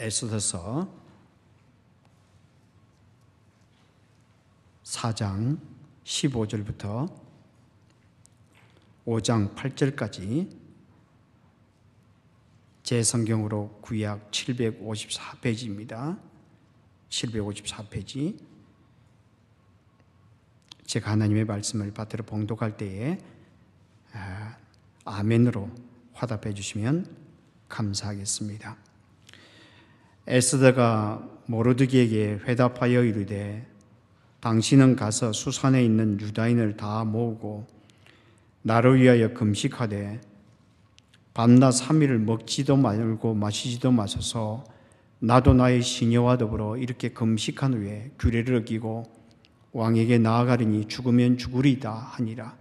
에스더서 4장 15절부터 5장 8절까지 제 성경으로 구약 754페이지입니다. 754페이지. 제가 하나님의 말씀을 밭으로 봉독할 때에 아, 아멘으로 화답해 주시면 감사하겠습니다. 에스더가 모르드기에게 회답하여 이르되 당신은 가서 수산에 있는 유다인을 다 모으고 나를 위하여 금식하되 밤낮 3일을 먹지도 말고 마시지도 마셔서 나도 나의 시녀와 더불어 이렇게 금식한 후에 규례를 어기고 왕에게 나아가리니 죽으면 죽으리다 하니라.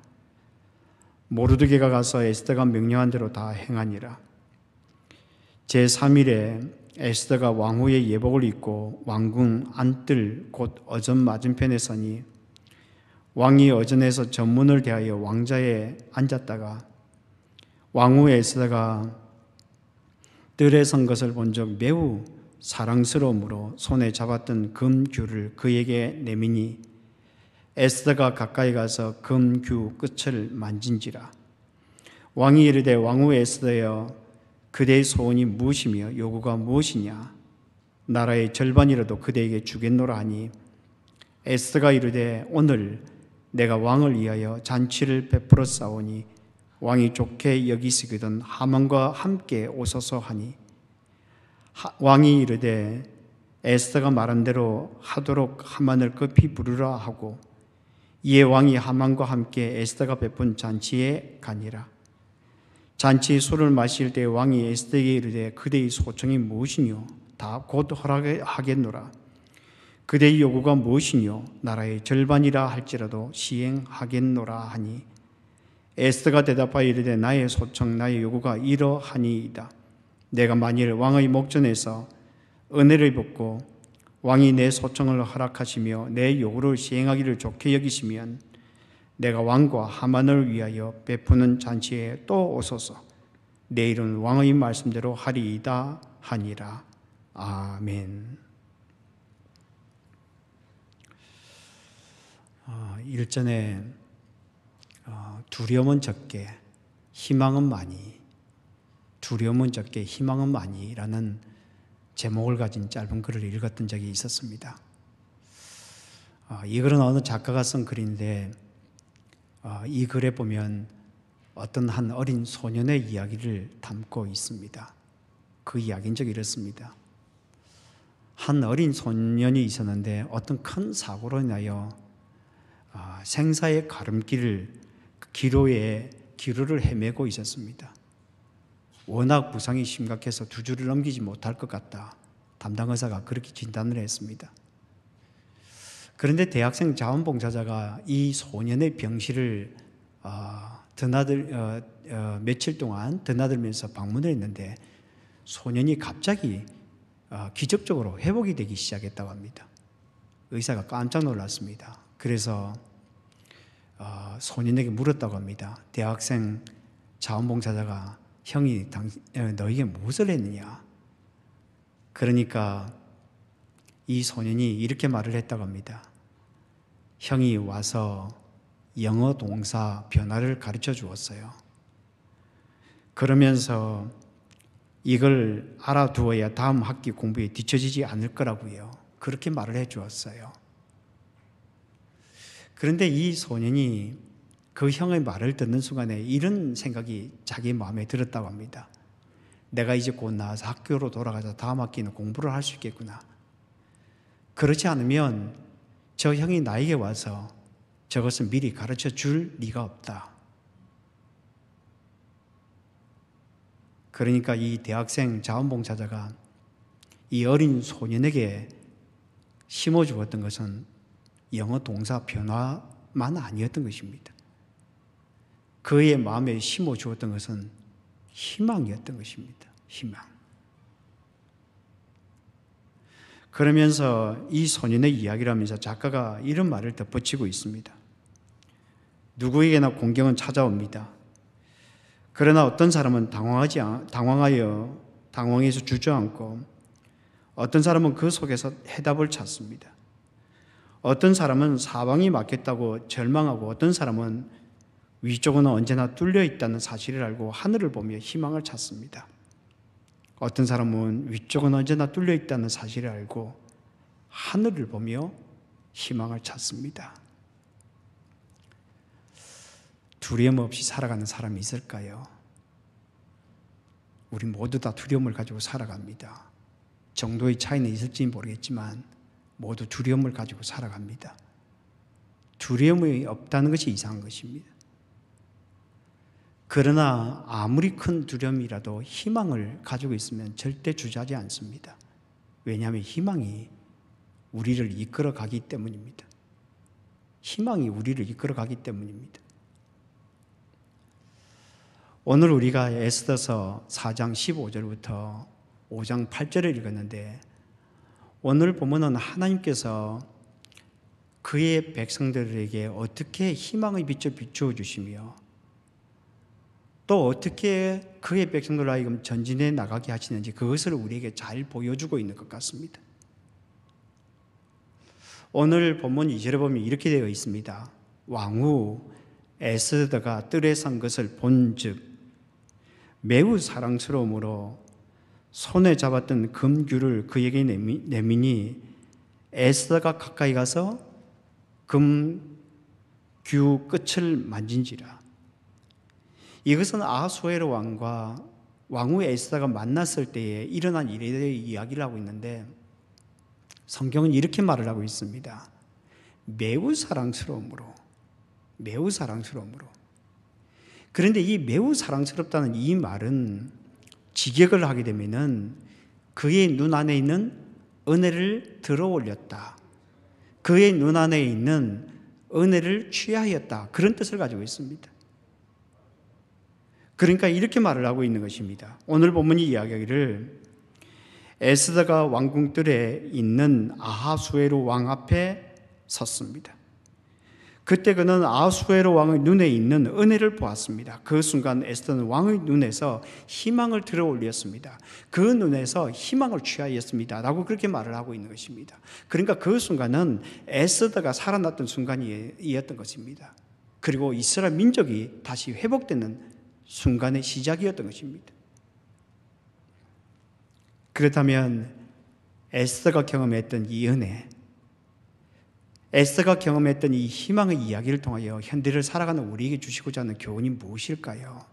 모르드게가 가서 에스더가 명령한 대로 다 행하니라. 제3일에 에스더가 왕후의 예복을 입고 왕궁 안뜰 곧 어전 맞은편에 서니 왕이 어전에서 전문을 대하여 왕자에 앉았다가 왕후 에스더가 뜰에 선 것을 본 적 매우 사랑스러움으로 손에 잡았던 금귤을 그에게 내미니 에스더가 가까이 가서 금귤 끝을 만진지라 왕이 이르되 왕후 에스더여 그대의 소원이 무엇이며 요구가 무엇이냐? 나라의 절반이라도 그대에게 주겠노라 하니 에스가 이르되 오늘 내가 왕을 위하여 잔치를 베풀어 싸오니 왕이 좋게 여기시거든 하만과 함께 오소서 하니 하, 왕이 이르되 에스가 말한 대로 하도록 하만을 급히 부르라 하고 이에 왕이 하만과 함께 에스가 베푼 잔치에 가니라 잔치에 술을 마실 때 왕이 에스더에게 이르되 그대의 소청이 무엇이뇨? 다 곧 허락하겠노라. 그대의 요구가 무엇이뇨? 나라의 절반이라 할지라도 시행하겠노라 하니 에스가 대답하여 이르되 나의 소청 나의 요구가 이러하니이다. 내가 만일 왕의 목전에서 은혜를 받고 왕이 내 소청을 허락하시며 내 요구를 시행하기를 좋게 여기시면 내가 왕과 하만을 위하여 베푸는 잔치에 또 오소서. 내일은 왕의 말씀대로 하리이다 하니라. 아멘. 1전에 아, 아, 두려움은 적게 희망은 많이 두려움은 적게 희망은 많이라는 제목을 가진 짧은 글을 읽었던 적이 있었습니다. 아, 이 글은 어느 작가가 쓴 글인데 어, 이 글에 보면 어떤 한 어린 소년의 이야기를 담고 있습니다. 그 이야기인 적이 렇습니다한 어린 소년이 있었는데 어떤 큰 사고로 인하여 어, 생사의 가름길을 그 기로에 기로를 헤매고 있었습니다. 워낙 부상이 심각해서 두 줄을 넘기지 못할 것 같다. 담당 의사가 그렇게 진단을 했습니다. 그런데 대학생 자원봉사자가 이 소년의 병실을 어, 드나들 어, 어, 며칠 동안 드나들면서 방문을 했는데 소년이 갑자기 어, 기적적으로 회복이 되기 시작했다고 합니다. 의사가 깜짝 놀랐습니다. 그래서 어, 소년에게 물었다고 합니다. 대학생 자원봉사자가 형이 당, 어, 너에게 무엇을 했느냐? 그러니까 이 소년이 이렇게 말을 했다고 합니다. 형이 와서 영어 동사 변화를 가르쳐 주었어요. 그러면서 이걸 알아두어야 다음 학기 공부에 뒤처지지 않을 거라고요. 그렇게 말을 해 주었어요. 그런데 이 소년이 그 형의 말을 듣는 순간에 이런 생각이 자기 마음에 들었다고 합니다. 내가 이제 곧 나와서 학교로 돌아가서 다음 학기는 공부를 할 수 있겠구나. 그렇지 않으면 저 형이 나에게 와서 저것을 미리 가르쳐 줄 리가 없다. 그러니까 이 대학생 자원봉사자가 이 어린 소년에게 심어주었던 것은 영어 동사 변화만 아니었던 것입니다. 그의 마음에 심어주었던 것은 희망이었던 것입니다. 희망. 그러면서 이 소년의 이야기를하면서 작가가 이런 말을 덧붙이고 있습니다. 누구에게나 공경은 찾아옵니다. 그러나 어떤 사람은 당황하지, 당황하여 당황해서 주저앉고 어떤 사람은 그 속에서 해답을 찾습니다. 어떤 사람은 사방이 막혔다고 절망하고 어떤 사람은 위쪽은 언제나 뚫려 있다는 사실을 알고 하늘을 보며 희망을 찾습니다. 어떤 사람은 위쪽은 언제나 뚫려 있다는 사실을 알고 하늘을 보며 희망을 찾습니다. 두려움 없이 살아가는 사람이 있을까요? 우리 모두 다 두려움을 가지고 살아갑니다. 정도의 차이는 있을지 모르겠지만 모두 두려움을 가지고 살아갑니다. 두려움이 없다는 것이 이상한 것입니다. 그러나 아무리 큰 두려움이라도 희망을 가지고 있으면 절대 주저하지 않습니다. 왜냐하면 희망이 우리를 이끌어 가기 때문입니다. 희망이 우리를 이끌어 가기 때문입니다. 오늘 우리가 에스더서 4장 15절부터 5장 8절을 읽었는데 오늘 보면은 하나님께서 그의 백성들에게 어떻게 희망의 빛을 비추어 주시며 또 어떻게 그의 백성들로 하여금 전진해 나가게 하시는지 그것을 우리에게 잘 보여주고 있는 것 같습니다. 오늘 본문 2절에 보면 이렇게 되어 있습니다. 왕후 에스더가 뜰에 산 것을 본즉 매우 사랑스러움으로 손에 잡았던 금규를 그에게 내미니 에스더가 가까이 가서 금규 끝을 만진지라 이것은 아하수에르 왕과 왕후 에스다가 만났을 때에 일어난 일에 대해 이야기를 하고 있는데 성경은 이렇게 말을 하고 있습니다. 매우 사랑스러움으로, 매우 사랑스러움으로. 그런데 이 매우 사랑스럽다는 이 말은 직역을 하게 되면은 그의 눈 안에 있는 은혜를 들어 올렸다. 그의 눈 안에 있는 은혜를 취하였다. 그런 뜻을 가지고 있습니다. 그러니까 이렇게 말을 하고 있는 것입니다. 오늘 본문이 이야기를 에스더가 왕궁뜰에 있는 아하수에로 왕 앞에 섰습니다. 그때 그는 아하수에로 왕의 눈에 있는 은혜를 보았습니다. 그 순간 에스더는 왕의 눈에서 희망을 들어 올렸습니다. 그 눈에서 희망을 취하였습니다. 라고 그렇게 말을 하고 있는 것입니다. 그러니까 그 순간은 에스더가 살아났던 순간이었던 것입니다. 그리고 이스라엘 민족이 다시 회복되는 순간의 시작이었던 것입니다. 그렇다면 에스가 경험했던 이 은혜, 에스가 경험했던 이 희망의 이야기를 통하여 현대를 살아가는 우리에게 주시고자 하는 교훈이 무엇일까요?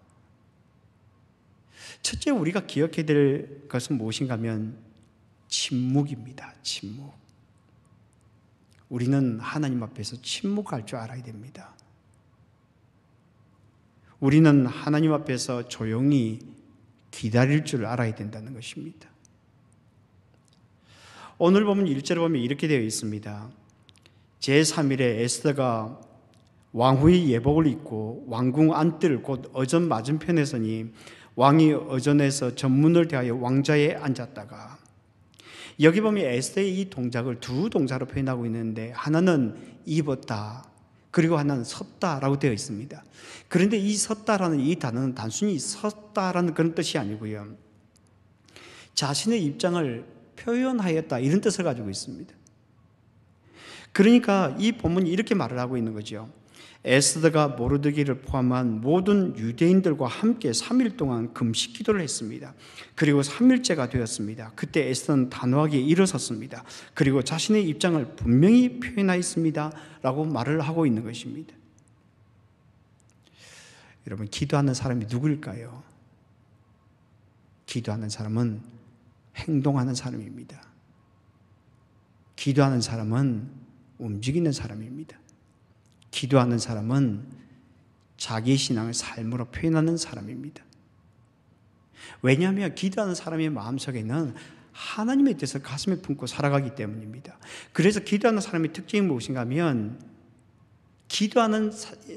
첫째 우리가 기억해야 될 것은 무엇인가 하면 침묵입니다. 침묵. 우리는 하나님 앞에서 침묵할 줄 알아야 됩니다. 우리는 하나님 앞에서 조용히 기다릴 줄 알아야 된다는 것입니다. 오늘 보면 1절에 보면 이렇게 되어 있습니다. 제3일에 에스더가 왕후의 예복을 입고 왕궁 안뜰 곧 어전 맞은편에 서니 왕이 어전에서 전문을 대하여 왕좌에 앉았다가 여기 보면 에스더의 이 동작을 두 동사로 표현하고 있는데 하나는 입었다 그리고 하나는 섰다라고 되어 있습니다. 그런데 이 섰다라는 이 단어는 단순히 섰다라는 그런 뜻이 아니고요. 자신의 입장을 표현하였다 이런 뜻을 가지고 있습니다. 그러니까 이 본문이 이렇게 말을 하고 있는 거죠. 에스더가 모르드기를 포함한 모든 유대인들과 함께 3일 동안 금식 기도를 했습니다. 그리고 3일째가 되었습니다. 그때 에스더는 단호하게 일어섰습니다. 그리고 자신의 입장을 분명히 표현하였습니다. 라고 말을 하고 있는 것입니다. 여러분, 기도하는 사람이 누굴까요 기도하는 사람은 행동하는 사람입니다. 기도하는 사람은 움직이는 사람입니다. 기도하는 사람은 자기 신앙을 삶으로 표현하는 사람입니다. 왜냐하면 기도하는 사람의 마음속에는 하나님의 뜻을 가슴에 품고 살아가기 때문입니다. 그래서 기도하는 사람의 특징이 무엇인가 하면 기도하는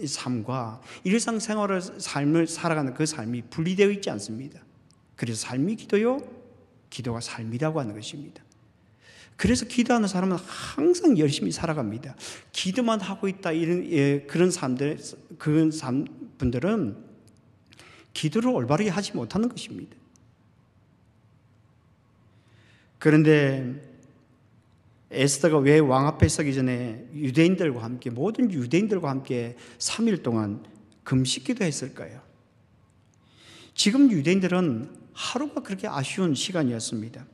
삶과 일상생활을 삶을 살아가는 그 삶이 분리되어 있지 않습니다. 그래서 삶이 기도요, 기도가 삶이라고 하는 것입니다. 그래서 기도하는 사람은 항상 열심히 살아갑니다. 기도만 하고 있다 이런 예, 그런 사람들 그런 사 분들은 기도를 올바르게 하지 못하는 것입니다. 그런데 에스더가 왜 왕 앞에 서기 전에 유대인들과 함께 모든 유대인들과 함께 3일 동안 금식기도 했을까요? 지금 유대인들은 하루가 그렇게 아쉬운 시간이었습니다.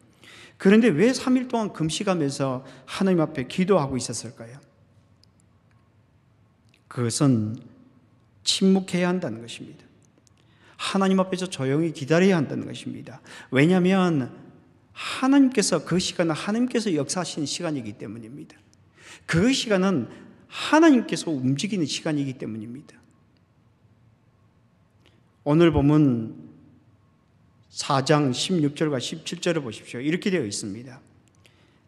그런데 왜 3일 동안 금식하면서 하나님 앞에 기도하고 있었을까요? 그것은 침묵해야 한다는 것입니다. 하나님 앞에서 조용히 기다려야 한다는 것입니다. 왜냐하면 하나님께서 그 시간은 하나님께서 역사하시는 시간이기 때문입니다. 그 시간은 하나님께서 움직이는 시간이기 때문입니다. 오늘 보면 4장 16절과 17절을 보십시오. 이렇게 되어 있습니다.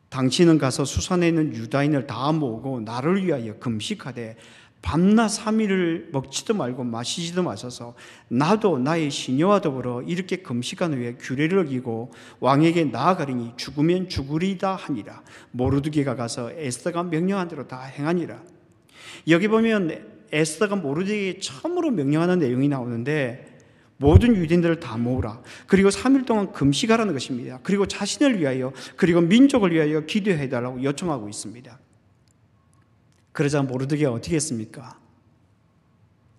당신은 가서 수산에 있는 유다인을 다 모으고 나를 위하여 금식하되 밤낮 삼일을 먹지도 말고 마시지도 마셔서 나도 나의 시녀와 더불어 이렇게 금식한 후에 규례를 어기고 왕에게 나아가리니 죽으면 죽으리다 하니라 모르드게가 가서 에스더가 명령한 대로 다 행하니라 여기 보면 에스더가 모르드게에 처음으로 명령하는 내용이 나오는데 모든 유대인들을 다 모으라. 그리고 3일 동안 금식하라는 것입니다. 그리고 자신을 위하여, 그리고 민족을 위하여 기도해달라고 요청하고 있습니다. 그러자 모르드게 어떻게 했습니까?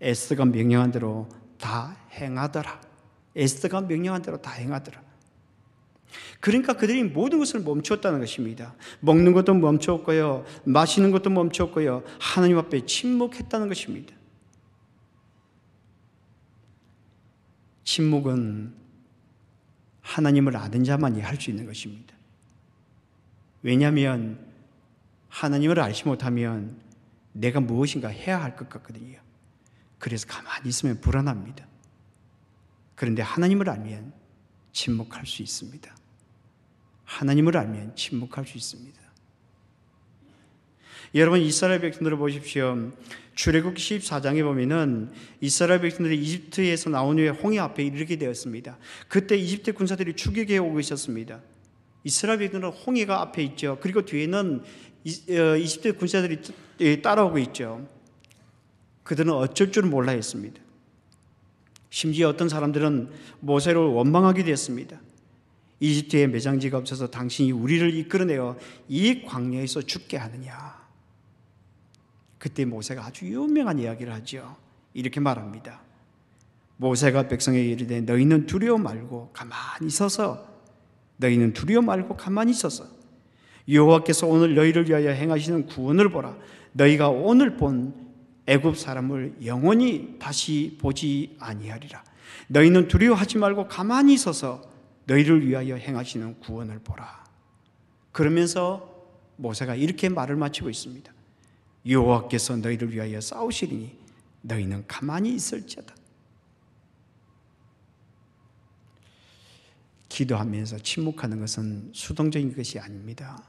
에스가 명령한 대로 다 행하더라. 에스가 명령한 대로 다 행하더라. 그러니까 그들이 모든 것을 멈추었다는 것입니다. 먹는 것도 멈추었고요. 마시는 것도 멈추었고요. 하나님 앞에 침묵했다는 것입니다. 침묵은 하나님을 아는 자만이 할 수 있는 것입니다. 왜냐하면 하나님을 알지 못하면 내가 무엇인가 해야 할 것 같거든요. 그래서 가만히 있으면 불안합니다. 그런데 하나님을 알면 침묵할 수 있습니다. 하나님을 알면 침묵할 수 있습니다. 여러분 이스라엘 백성들을 보십시오. 출애굽 14장에 보면은 이스라엘 백성들이 이집트에서 나온 후에 홍해 앞에 이르게 되었습니다. 그때 이집트 군사들이 추격해 오고 있었습니다. 이스라엘 백성들은 홍해가 앞에 있죠. 그리고 뒤에는 어, 이집트 군사들이 예, 따라오고 있죠. 그들은 어쩔 줄 몰라 했습니다. 심지어 어떤 사람들은 모세를 원망하기도 했습니다. 이집트에 매장지가 없어서 당신이 우리를 이끌어내어 이 광야에서 죽게 하느냐. 그때 모세가 아주 유명한 이야기를 하죠. 이렇게 말합니다. 모세가 백성에게 이르되 너희는 두려워 말고 가만히 서서 너희는 두려워 말고 가만히 서서 여호와께서 오늘 너희를 위하여 행하시는 구원을 보라. 너희가 오늘 본 애굽 사람을 영원히 다시 보지 아니하리라. 너희는 두려워하지 말고 가만히 서서 너희를 위하여 행하시는 구원을 보라. 그러면서 모세가 이렇게 말을 마치고 있습니다. 여호와께서 너희를 위하여 싸우시리니 너희는 가만히 있을지어다. 기도하면서 침묵하는 것은 수동적인 것이 아닙니다.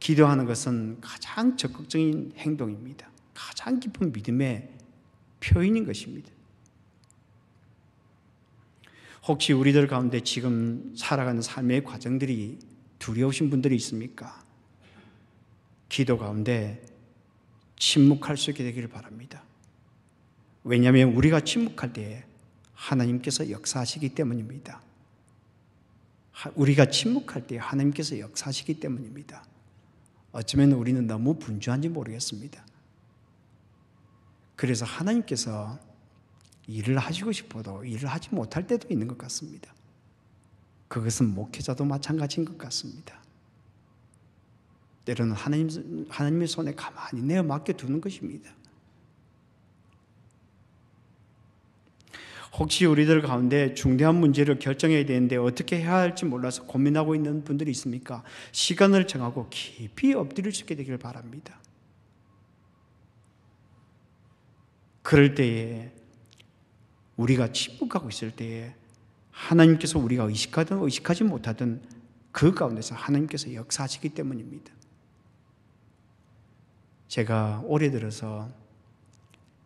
기도하는 것은 가장 적극적인 행동입니다. 가장 깊은 믿음의 표현인 것입니다. 혹시 우리들 가운데 지금 살아가는 삶의 과정들이 두려우신 분들이 있습니까? 기도 가운데 침묵할 수 있게 되기를 바랍니다. 왜냐하면 우리가 침묵할 때에 하나님께서 역사하시기 때문입니다. 우리가 침묵할 때 하나님께서 역사하시기 때문입니다. 어쩌면 우리는 너무 분주한지 모르겠습니다. 그래서 하나님께서 일을 하시고 싶어도 일을 하지 못할 때도 있는 것 같습니다. 그것은 목회자도 마찬가지인 것 같습니다. 때로는 하나님, 하나님의 손에 가만히 내어 맡겨두는 것입니다. 혹시 우리들 가운데 중대한 문제를 결정해야 되는데 어떻게 해야 할지 몰라서 고민하고 있는 분들이 있습니까? 시간을 정하고 깊이 엎드릴 수 있게 되기를 바랍니다. 그럴 때에 우리가 침묵하고 있을 때에 하나님께서 우리가 의식하든 의식하지 못하든 그 가운데서 하나님께서 역사하시기 때문입니다. 제가 올해 들어서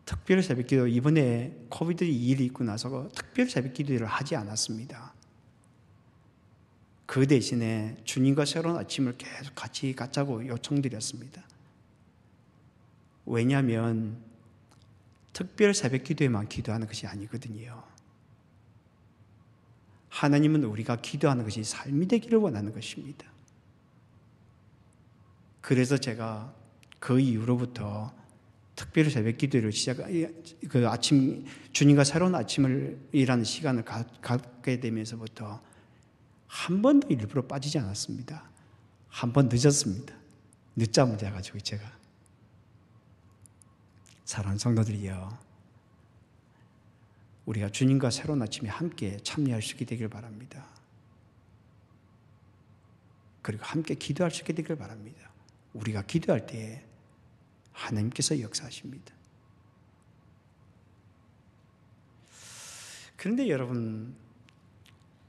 특별 새벽 기도, 이번에 코비드 일이 있고 나서 특별 새벽 기도를 하지 않았습니다. 그 대신에 주님과 새로운 아침을 계속 같이 갖자고 요청드렸습니다. 왜냐하면 특별 새벽 기도에만 기도하는 것이 아니거든요. 하나님은 우리가 기도하는 것이 삶이 되기를 원하는 것입니다. 그래서 제가 그 이후로부터 특별히 새벽 기도를 시작, 그 아침, 주님과 새로운 아침을 일하는 시간을 갖게 되면서부터 한 번도 일부러 빠지지 않았습니다. 한 번 늦었습니다. 늦잠을 자가지고 제가. 사랑하는 성도들이여. 우리가 주님과 새로운 아침에 함께 참여할 수 있게 되길 바랍니다. 그리고 함께 기도할 수 있게 되길 바랍니다. 우리가 기도할 때에 하나님께서 역사하십니다. 그런데 여러분,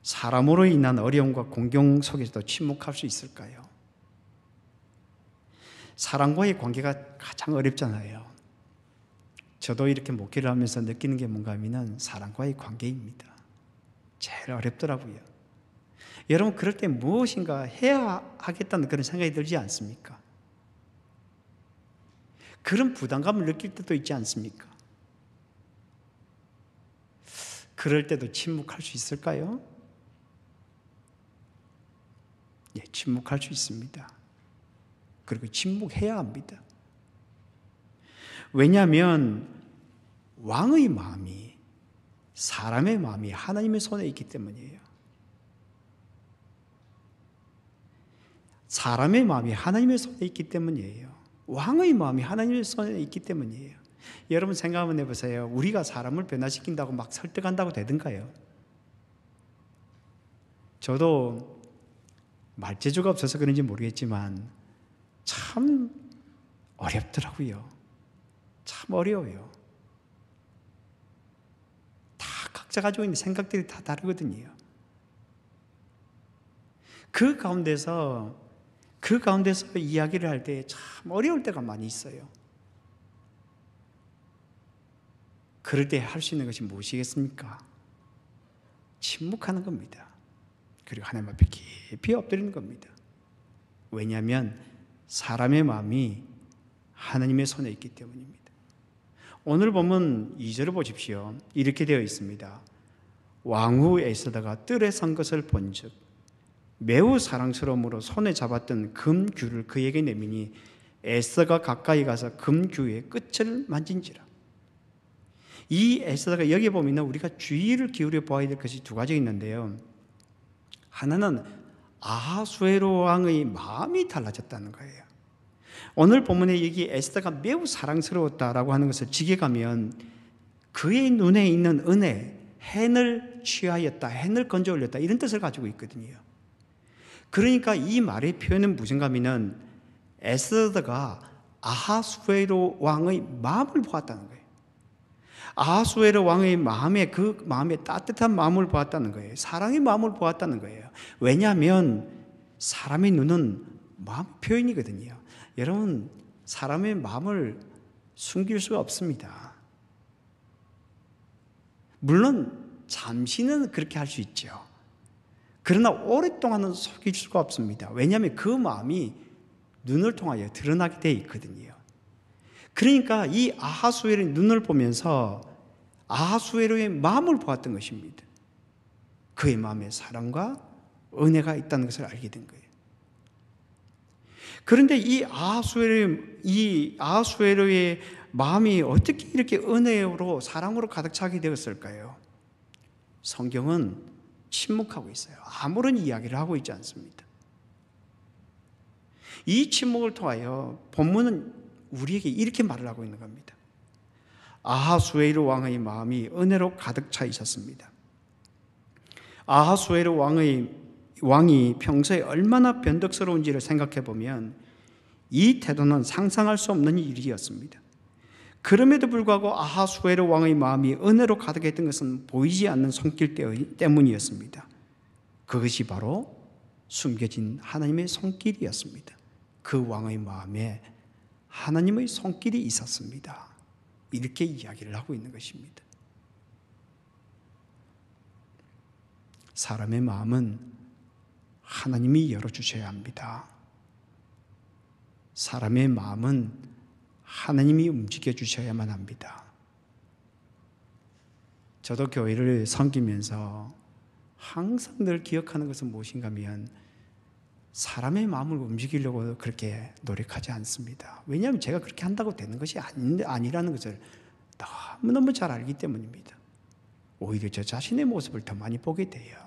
사람으로 인한 어려움과 공경 속에서도 침묵할 수 있을까요? 사람과의 관계가 가장 어렵잖아요. 저도 이렇게 목회를 하면서 느끼는 게 뭔가 하면 사람과의 관계입니다. 제일 어렵더라고요. 여러분, 그럴 때 무엇인가 해야 하겠다는 그런 생각이 들지 않습니까? 그런 부담감을 느낄 때도 있지 않습니까? 그럴 때도 침묵할 수 있을까요? 예, 침묵할 수 있습니다. 그리고 침묵해야 합니다. 왜냐하면 왕의 마음이 사람의 마음이 하나님의 손에 있기 때문이에요. 사람의 마음이 하나님의 손에 있기 때문이에요. 왕의 마음이 하나님의 손에 있기 때문이에요. 여러분 생각 한번 해보세요. 우리가 사람을 변화시킨다고 막 설득한다고 되든가요? 저도 말재주가 없어서 그런지 모르겠지만 참 어렵더라고요. 참 어려워요. 다 각자 가지고 있는 생각들이 다 다르거든요. 그 가운데서 그 가운데서 이야기를 할 때 참 어려울 때가 많이 있어요. 그럴 때 할 수 있는 것이 무엇이겠습니까? 침묵하는 겁니다. 그리고 하나님 앞에 깊이 엎드리는 겁니다. 왜냐하면 사람의 마음이 하나님의 손에 있기 때문입니다. 오늘 보면 2절을 보십시오. 이렇게 되어 있습니다. 왕후 에서다가 뜰에 선 것을 본즉 매우 사랑스러움으로 손에 잡았던 금규를 그에게 내미니 에서가 가까이 가서 금규의 끝을 만진지라. 이 에서가 여기 보면 우리가 주의를 기울여 보아야 될 것이 두 가지 있는데요. 하나는 아하수에로 왕의 마음이 달라졌다는 거예요. 오늘 본문에 여기 에스더가 매우 사랑스러웠다라고 하는 것을 지게가면 그의 눈에 있는 은혜, h 을 취하였다, h 을 건져 올렸다 이런 뜻을 가지고 있거든요. 그러니까 이 말의 표현은 무슨가 하면 에스더가 아하수에로 왕의 마음을 보았다는 거예요. 아하수에르 왕의 마음에 그 마음에 따뜻한 마음을 보았다는 거예요. 사랑의 마음을 보았다는 거예요. 왜냐하면 사람의 눈은 마음 표현이거든요. 여러분 사람의 마음을 숨길 수 없습니다. 물론 잠시는 그렇게 할 수 있죠. 그러나 오랫동안은 속일 수가 없습니다. 왜냐하면 그 마음이 눈을 통하여 드러나게 되어 있거든요. 그러니까 이 아하수에르의 눈을 보면서 아하수에르의 마음을 보았던 것입니다. 그의 마음에 사랑과 은혜가 있다는 것을 알게 된 거예요. 그런데 이 아하수에르의 이 아하수에르의 마음이 어떻게 이렇게 은혜로 사랑으로 가득 차게 되었을까요? 성경은 침묵하고 있어요. 아무런 이야기를 하고 있지 않습니다. 이 침묵을 통하여 본문은 우리에게 이렇게 말을 하고 있는 겁니다. 아하수에르 왕의 마음이 은혜로 가득 차 있었습니다. 아하수에르 왕의 왕이 평소에 얼마나 변덕스러운지를 생각해 보면 이 태도는 상상할 수 없는 일이었습니다. 그럼에도 불구하고 아하수에르 왕의 마음이 은혜로 가득했던 것은 보이지 않는 손길 때문이었습니다. 그것이 바로 숨겨진 하나님의 손길이었습니다. 그 왕의 마음에 하나님의 손길이 있었습니다. 이렇게 이야기를 하고 있는 것입니다. 사람의 마음은 하나님이 열어주셔야 합니다. 사람의 마음은 하나님이 움직여 주셔야만 합니다. 저도 교회를 섬기면서 항상 늘 기억하는 것은 무엇인가 하면 사람의 마음을 움직이려고 그렇게 노력하지 않습니다. 왜냐하면 제가 그렇게 한다고 되는 것이 아니라는 것을 너무너무 잘 알기 때문입니다. 오히려 저 자신의 모습을 더 많이 보게 돼요.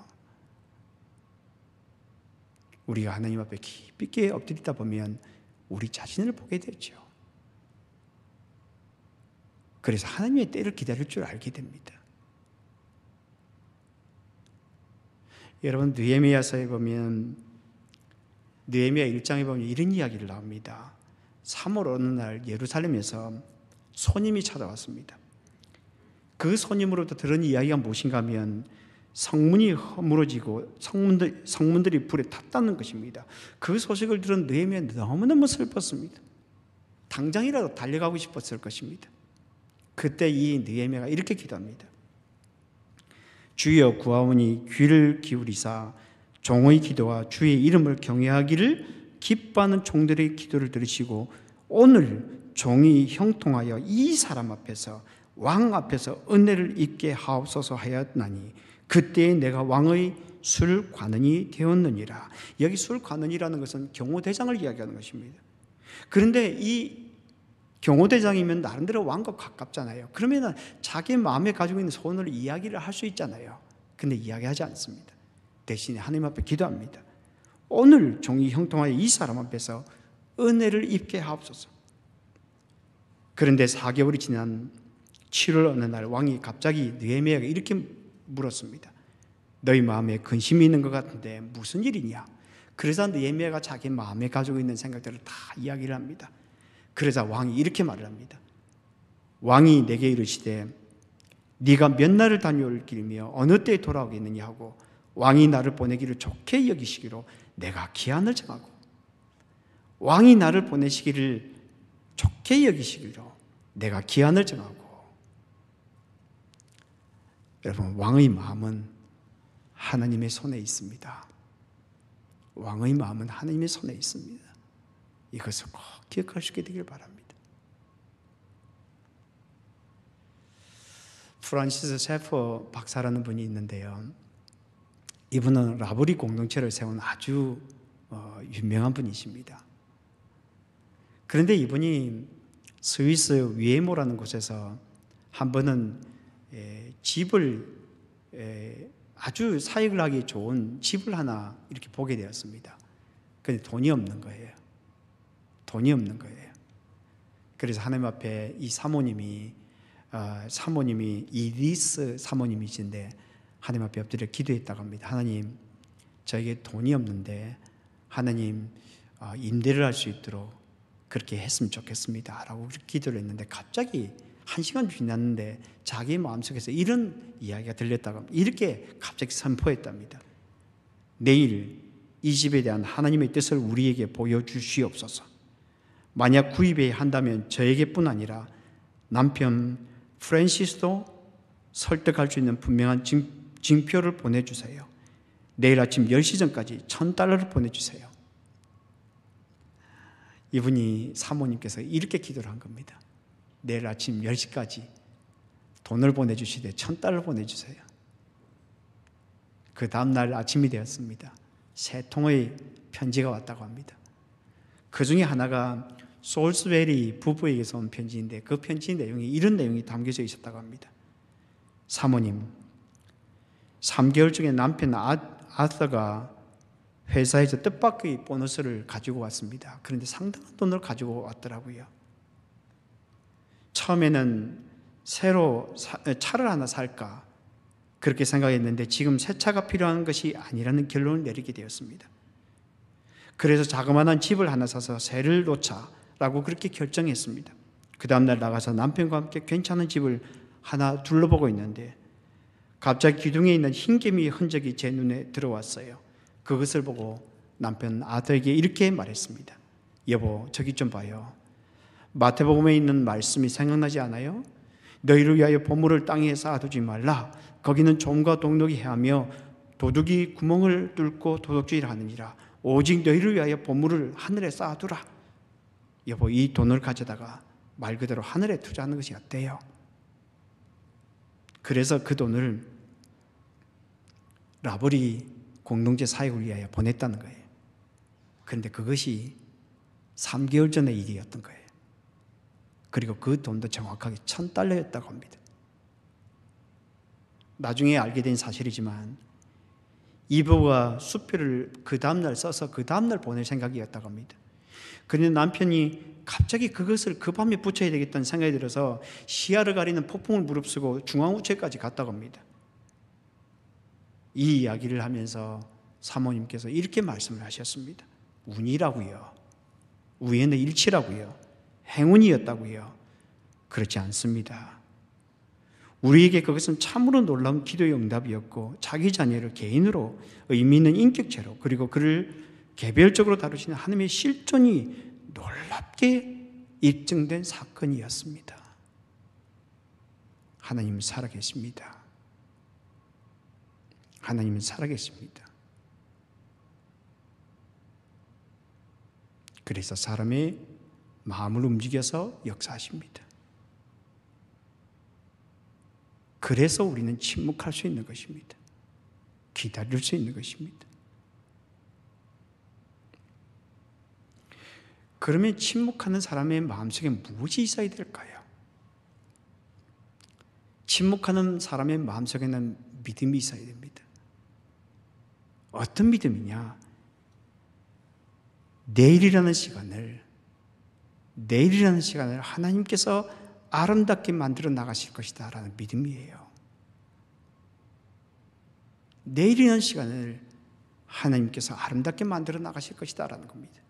우리가 하나님 앞에 깊이 엎드리다 보면 우리 자신을 보게 되죠. 그래서 하나님의 때를 기다릴 줄 알게 됩니다. 여러분 느헤미야서에 보면 느헤미야 1장에 보면 이런 이야기를 나옵니다. 3월 어느 날 예루살렘에서 손님이 찾아왔습니다. 그 손님으로부터 들은 이야기가 무엇인가 하면 성문이 허물어지고 성문들, 성문들이 불에 탔다는 것입니다. 그 소식을 들은 느헤미야 너무너무 슬펐습니다. 당장이라도 달려가고 싶었을 것입니다. 그때 이 느헤미야가 이렇게 기도합니다. 주여 구하오니 귀를 기울이사 종의 기도와 주의 이름을 경외하기를 기뻐하는 종들의 기도를 들으시고 오늘 종이 형통하여 이 사람 앞에서 왕 앞에서 은혜를 입게 하옵소서 하였나니 그때 내가 왕의 술관원이 되었느니라. 여기 술관원이라는 것은 경호대장을 이야기하는 것입니다. 그런데 이 경호대장이면 나름대로 왕과 가깝잖아요. 그러면 자기 마음에 가지고 있는 소원을 이야기를 할 수 있잖아요. 근데 이야기하지 않습니다. 대신에 하나님 앞에 기도합니다. 오늘 종이 형통하여 이 사람 앞에서 은혜를 입게 하옵소서. 그런데 4개월이 지난 7월 어느 날 왕이 갑자기 느헤미야가 이렇게 물었습니다. 너희 마음에 근심이 있는 것 같은데 무슨 일이냐? 그래서 느헤미야가 자기 마음에 가지고 있는 생각들을 다 이야기를 합니다. 그러자 왕이 이렇게 말을 합니다. 왕이 내게 이르시되 네가 몇 날을 다녀올 길이며 어느 때에 돌아오겠느냐 하고 왕이 나를 보내기를 좋게 여기시기로 내가 기한을 정하고 왕이 나를 보내시기를 좋게 여기시기로 내가 기한을 정하고 여러분 왕의 마음은 하나님의 손에 있습니다. 왕의 마음은 하나님의 손에 있습니다. 이것을 꼭 기억하시게 되길 바랍니다. 프란시스 셰퍼 박사라는 분이 있는데요. 이분은 라브리 공동체를 세운 아주 어, 유명한 분이십니다. 그런데 이분이 스위스 위에모라는 곳에서 한 번은 집을 아주 사익을 하기 좋은 집을 하나 이렇게 보게 되었습니다. 근데 돈이 없는 거예요. 돈이 없는 거예요. 그래서 하나님 앞에 이 사모님이 아, 사모님이 이리스 사모님이신데 하나님 앞에 엎드려 기도했다고 합니다. 하나님 저에게 돈이 없는데 하나님 아, 임대를 할 수 있도록 그렇게 했으면 좋겠습니다. 라고 기도를 했는데 갑자기 한 시간 지났는데 자기 마음속에서 이런 이야기가 들렸다고 합니다. 이렇게 갑자기 선포했답니다. 내일 이 집에 대한 하나님의 뜻을 우리에게 보여주시옵소서. 만약 구입해야 한다면 저에게뿐 아니라 남편 프랜시스도 설득할 수 있는 분명한 징 표를 보내주세요. 내일 아침 10시 전까지 1000달러를 보내주세요. 이분이 사모님께서 이렇게 기도를 한 겁니다. 내일 아침 10시까지 돈을 보내주시되 1000달러 보내주세요. 그 다음날 아침이 되었습니다. 세 통의 편지가 왔다고 합니다. 그 중에 하나가 솔스베리 부부에게서 온 편지인데 그 편지 내용이 이런 내용이 담겨져 있었다고 합니다. 사모님, 3개월 중에 남편 아, 서가 회사에서 뜻밖의 보너스를 가지고 왔습니다. 그런데 상당한 돈을 가지고 왔더라고요. 처음에는 새로 사, 차를 하나 살까 그렇게 생각했는데 지금 새 차가 필요한 것이 아니라는 결론을 내리게 되었습니다. 그래서 자그마한 집을 하나 사서 새를 놓자 라고 그렇게 결정했습니다. 그 다음날 나가서 남편과 함께 괜찮은 집을 하나 둘러보고 있는데 갑자기 기둥에 있는 흰 개미의 흔적이 제 눈에 들어왔어요. 그것을 보고 남편 아들에게 이렇게 말했습니다. 여보, 저기 좀 봐요. 마태복음에 있는 말씀이 생각나지 않아요? 너희를 위하여 보물을 땅에 쌓아두지 말라. 거기는 좀과 동독이 해하며 도둑이 구멍을 뚫고 도둑질하느니라. 오직 너희를 위하여 보물을 하늘에 쌓아두라. 여보 이 돈을 가져다가 말 그대로 하늘에 투자하는 것이 어때요? 그래서 그 돈을 라벌이 공동체 사역을 위하여 보냈다는 거예요. 그런데 그것이 3개월 전의 일이었던 거예요. 그리고 그 돈도 정확하게 천 달러였다고 합니다. 나중에 알게 된 사실이지만 이브가 수표를 그 다음날 써서 그 다음날 보낼 생각이었다고 합니다. 그는 남편이 갑자기 그것을 급함에 그 붙여야 되겠다는 생각이 들어서 시야를 가리는 폭풍을 무릅쓰고 중앙우체까지 갔다고 합니다. 이 이야기를 하면서 사모님께서 이렇게 말씀을 하셨습니다. 운이라고요. 우연의 일치라고요. 행운이었다고요. 그렇지 않습니다. 우리에게 그것은 참으로 놀라운 기도의 응답이었고 자기 자녀를 개인으로 의미 있는 인격체로 그리고 그를 개별적으로 다루시는 하나님의 실존이 놀랍게 입증된 사건이었습니다. 하나님 살아계십니다. 하나님 살아계십니다. 그래서 사람의 마음을 움직여서 역사하십니다. 그래서 우리는 침묵할 수 있는 것입니다. 기다릴 수 있는 것입니다. 그러면 침묵하는 사람의 마음속에 무엇이 있어야 될까요? 침묵하는 사람의 마음속에는 믿음이 있어야 됩니다. 어떤 믿음이냐? 내일이라는 시간을, 내일이라는 시간을 하나님께서 아름답게 만들어 나가실 것이다. 라는 믿음이에요. 내일이라는 시간을 하나님께서 아름답게 만들어 나가실 것이다. 라는 겁니다.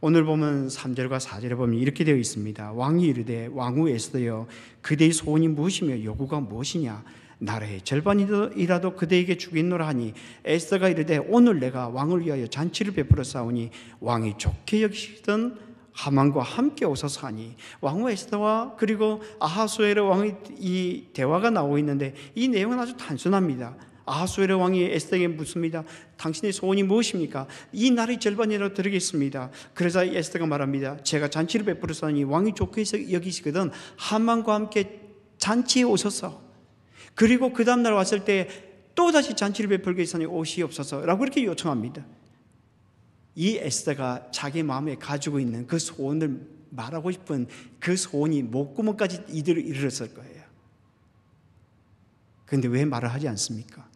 오늘 보면 3절과 4절에 보면 이렇게 되어 있습니다. 왕이 이르되 왕후 에스더여 그대의 소원이 무엇이며 요구가 무엇이냐 나라의 절반이라도 그대에게 주겠노라 하니 에스더가 이르되 오늘 내가 왕을 위하여 잔치를 베풀어 싸우니 왕이 좋게 여기시던 하만과 함께 오소서 하니 왕후 에스더와 그리고 아하수에르 왕의 이 대화가 나오고 있는데 이 내용은 아주 단순합니다. 아수에르 왕이 에스더에게 묻습니다. 당신의 소원이 무엇입니까? 이 날의 절반이라도 드리겠습니다. 그래서 에스더가 말합니다. 제가 잔치를 베풀었으니 왕이 좋게 여기시거든 한만과 함께 잔치에 오셔서 그리고 그 다음날 왔을 때 또다시 잔치를 베풀겠사니 옷이 없어서 라고 이렇게 요청합니다. 이 에스더가 자기 마음에 가지고 있는 그 소원을 말하고 싶은 그 소원이 목구멍까지 이대로 이르렀을 거예요. 근데 왜 말을 하지 않습니까?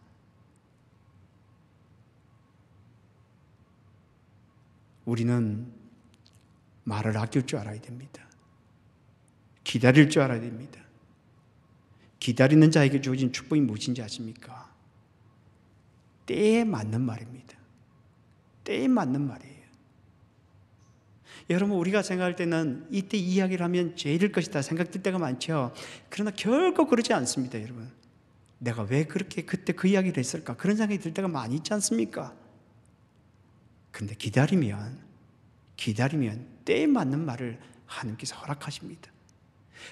우리는 말을 아낄 줄 알아야 됩니다. 기다릴 줄 알아야 됩니다. 기다리는 자에게 주어진 축복이 무엇인지 아십니까? 때에 맞는 말입니다. 때에 맞는 말이에요. 여러분, 우리가 생각할 때는 이때 이야기를 하면 죄일 것이다 생각될 때가 많죠. 그러나 결코 그러지 않습니다, 여러분. 내가 왜 그렇게 그때 그 이야기를 했을까? 그런 생각이 들 때가 많이 있지 않습니까? 근데 기다리면, 기다리면 때에 맞는 말을 하나님께서 허락하십니다.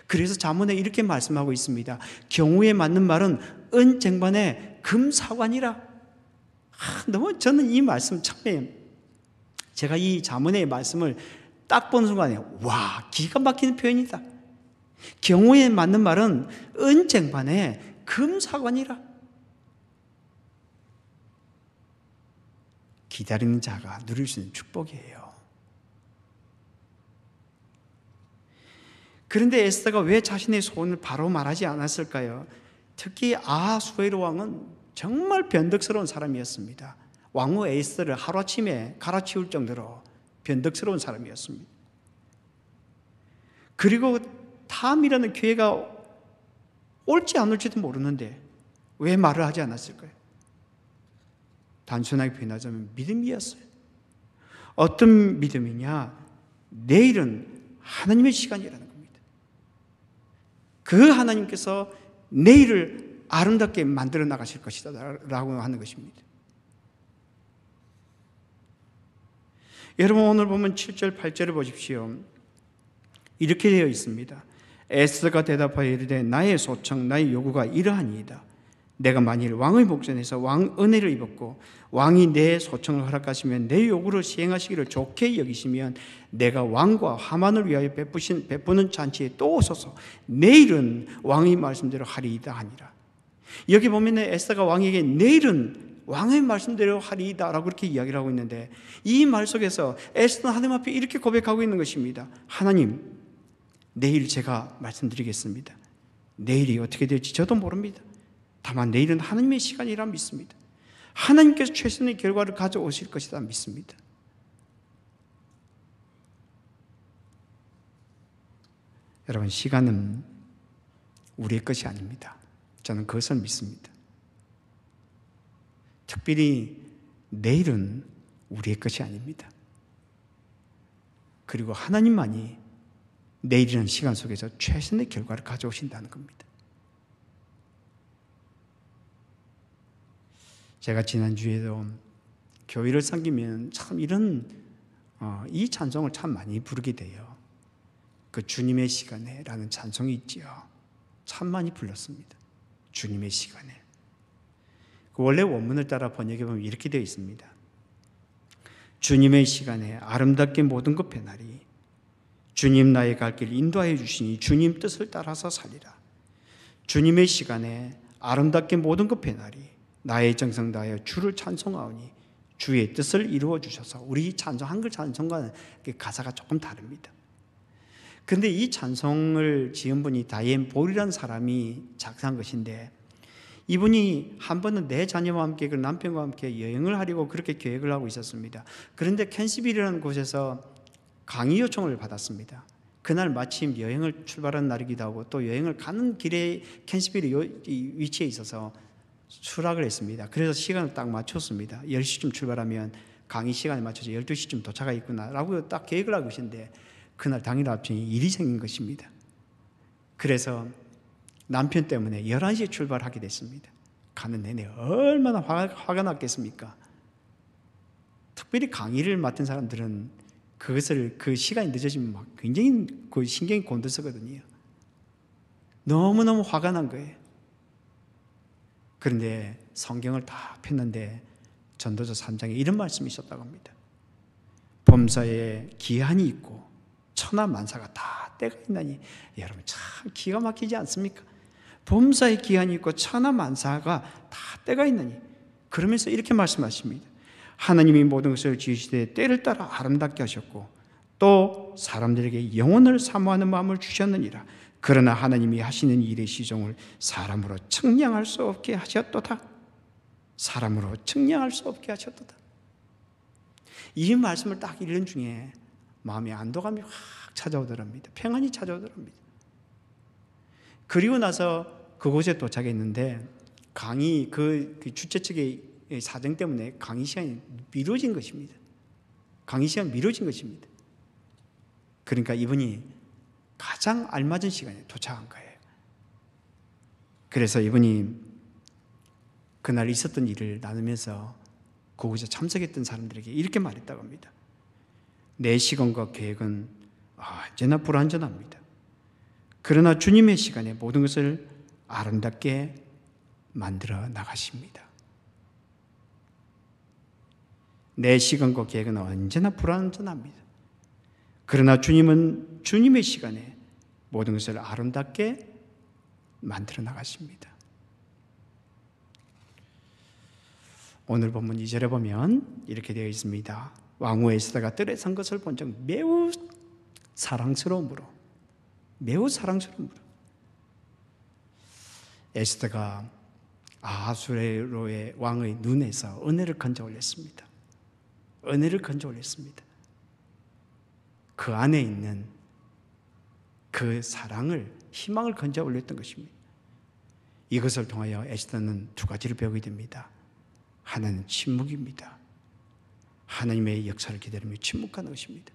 그래서 자문에 이렇게 말씀하고 있습니다. 경우에 맞는 말은 은쟁반의 금사관이라. 아, 너무 저는 이 말씀 처음에 제가 이 자문의 말씀을 딱 보는 순간에 와 기가 막히는 표현이다. 경우에 맞는 말은 은쟁반의 금사관이라. 기다리는 자가 누릴 수 있는 축복이에요. 그런데 에스더가 왜 자신의 소원을 바로 말하지 않았을까요? 특히 아하수에르 왕은 정말 변덕스러운 사람이었습니다. 왕후 에스더를 하루아침에 갈아치울 정도로 변덕스러운 사람이었습니다. 그리고 탐이라는 기회가 올지 안 올지도 모르는데 왜 말을 하지 않았을까요? 단순하게 표현하자면 믿음이었어요. 어떤 믿음이냐? 내일은 하나님의 시간이라는 겁니다. 그 하나님께서 내일을 아름답게 만들어 나가실 것이다. 라고 하는 것입니다. 여러분, 오늘 보면 7절, 8절을 보십시오. 이렇게 되어 있습니다. 에스가 대답하여 이르되 나의 소청, 나의 요구가 이러하니이다. 내가 만일 왕의 복전에서왕 은혜를 입었고 왕이 내 소청을 허락하시면 내 요구를 시행하시기를 좋게 여기시면 내가 왕과 하만을 위하여 베푸신 베푸는 잔치에 또 오소서 내일은 왕의 말씀대로 하리이다 하니라. 여기 보면 에스가 왕에게 내일은 왕의 말씀대로 하리이다라고 그렇게 이야기를 하고 있는데 이 말 속에서 에스는 하나님 앞에 이렇게 고백하고 있는 것입니다. 하나님 내일 제가 말씀드리겠습니다. 내일이 어떻게 될지 저도 모릅니다. 다만 내일은 하나님의 시간이라 믿습니다. 하나님께서 최선의 결과를 가져오실 것이다 믿습니다. 여러분, 시간은 우리의 것이 아닙니다. 저는 그것을 믿습니다. 특별히 내일은 우리의 것이 아닙니다. 그리고 하나님만이 내일이라는 시간 속에서 최선의 결과를 가져오신다는 겁니다. 제가 지난주에도 교회를 섬기면 참 이런 어, 이 찬송을 참 많이 부르게 돼요. 그 주님의 시간에라는 찬송이 있지요. 참 많이 불렀습니다. 주님의 시간에. 그 원래 원문을 따라 번역해 보면 이렇게 되어 있습니다. 주님의 시간에 아름답게 모든 것 변하리. 주님 나의 갈 길 인도하여 주시니 주님 뜻을 따라서 살리라. 주님의 시간에 아름답게 모든 것 변하리. 나의 정성 다하여 주를 찬송하오니 주의 뜻을 이루어 주셔서 우리 찬송 한글 찬송과는 가사가 조금 다릅니다. 근데 이 찬송을 지은 분이 다이앤 볼이라는 사람이 작사한 것인데 이분이 한 번은 내 자녀와 함께 그 남편과 함께 여행을 하려고 그렇게 계획을 하고 있었습니다. 그런데 켄시빌이라는 곳에서 강의 요청을 받았습니다. 그날 마침 여행을 출발한 날이기도 하고 또 여행을 가는 길에 켄시빌이 위치에 있어서 수락을 했습니다. 그래서 시간을 딱 맞췄습니다. 10시쯤 출발하면 강의 시간에 맞춰서 12시쯤 도착하겠구나라고 딱 계획을 하고 계신데 그날 당일 합정에 일이 생긴 것입니다. 그래서 남편 때문에 11시에 출발하게 됐습니다. 가는 내내 얼마나 화가, 화가 났겠습니까? 특별히 강의를 맡은 사람들은 그것을 그 시간이 늦어지면 막 굉장히 그 신경이 곤두서거든요. 너무너무 화가 난 거예요. 그런데 성경을 다 폈는데 전도서 3장에 이런 말씀이 있었다고 합니다. 범사에 기한이 있고 천하 만사가 다 때가 있나니 여러분 참 기가 막히지 않습니까? 범사에 기한이 있고 천하 만사가 다 때가 있나니 그러면서 이렇게 말씀하십니다. 하나님이 모든 것을 지으시되 때를 따라 아름답게 하셨고 또 사람들에게 영혼을 사모하는 마음을 주셨느니라 그러나 하나님이 하시는 일의 시종을 사람으로 측량할 수 없게 하셨도다. 사람으로 측량할 수 없게 하셨도다. 이 말씀을 딱 읽는 중에 마음의 안도감이 확 찾아오더랍니다. 평안이 찾아오더랍니다. 그리고 나서 그곳에 도착했는데 강의 그, 그 주최 측의 사정 때문에 강의 시간이 미뤄진 것입니다. 강의 시간 미뤄진 것입니다. 그러니까 이분이 가장 알맞은 시간에 도착한 거예요. 그래서 이분이 그날 있었던 일을 나누면서 거기서 참석했던 사람들에게 이렇게 말했다고 합니다. 내 시간과 계획은 아, 언제나 불완전합니다. 그러나 주님의 시간에 모든 것을 아름답게 만들어 나가십니다. 내 시간과 계획은 언제나 불완전합니다. 그러나 주님은 주님의 시간에 모든 것을 아름답게 만들어 나가십니다. 오늘 본문 2절에 보면 이렇게 되어 있습니다. 왕후 에스더가 뜰에 산 것을 본적 매우 사랑스러움으로 매우 사랑스러움으로 에스더가 아수레로의 왕의 눈에서 은혜를 건져 올렸습니다. 은혜를 건져 올렸습니다. 그 안에 있는 그 사랑을 희망을 건져 올렸던 것입니다. 이것을 통하여 에스더는 두 가지를 배우게 됩니다. 하나는 침묵입니다. 하나님의 역사를 기다리며 침묵하는 것입니다.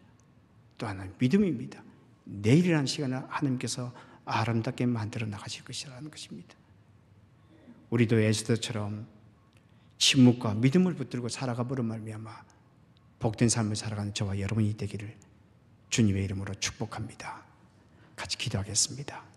또 하나는 믿음입니다. 내일이라는 시간을 하나님께서 아름답게 만들어 나가실 것이라는 것입니다. 우리도 에스더처럼 침묵과 믿음을 붙들고 살아가 버려 말미암아 복된 삶을 살아가는 저와 여러분이 되기를 주님의 이름으로 축복합니다. 같이 기도하겠습니다.